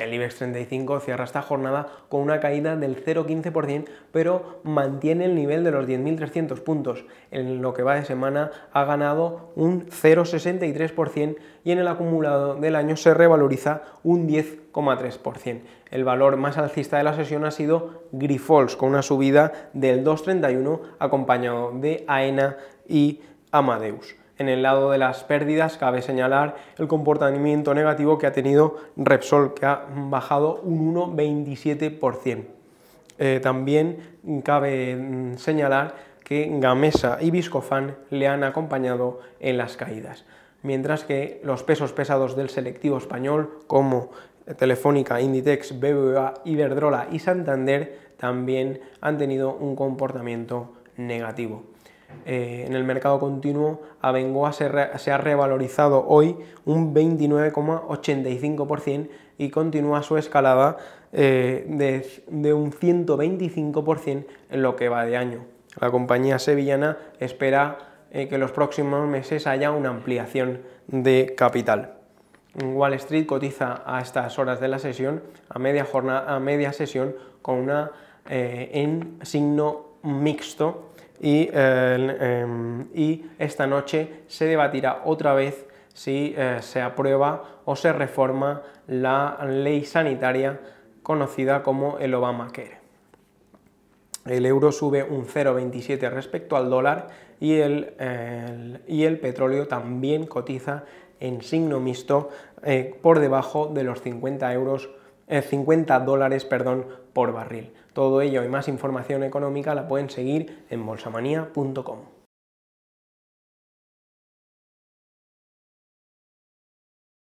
El IBEX 35 cierra esta jornada con una caída del 0,15%, pero mantiene el nivel de los 10.300 puntos. En lo que va de semana ha ganado un 0,63% y en el acumulado del año se revaloriza un 10,3%. El valor más alcista de la sesión ha sido Grifols, con una subida del 2,31 acompañado de AENA y Amadeus. En el lado de las pérdidas cabe señalar el comportamiento negativo que ha tenido Repsol, que ha bajado un 1,27%. Eh, también cabe mm, señalar que Gamesa y Viscofan le han acompañado en las caídas, mientras que los pesos pesados del selectivo español, como Telefónica, Inditex, BBVA, Iberdrola y Santander, también han tenido un comportamiento negativo. Eh, en el mercado continuo, Abengoa se, se ha revalorizado hoy un 29,85% y continúa su escalada eh, de, un 125% en lo que va de año. La compañía sevillana espera eh, que los próximos meses haya una ampliación de capital. Wall Street cotiza a estas horas de la sesión, a media, a media sesión, con una en signo mixto eh, em, y, esta noche se debatirá otra vez si eh, se aprueba o se reforma la ley sanitaria conocida como el Obamacare. El euro sube un 0,27 respecto al dólar y el, petróleo también cotiza en signo mixto eh, por debajo de los 50 euros 50 eh, dólares perdón, por barril. Todo ello y más información económica la pueden seguir en bolsamanía.com.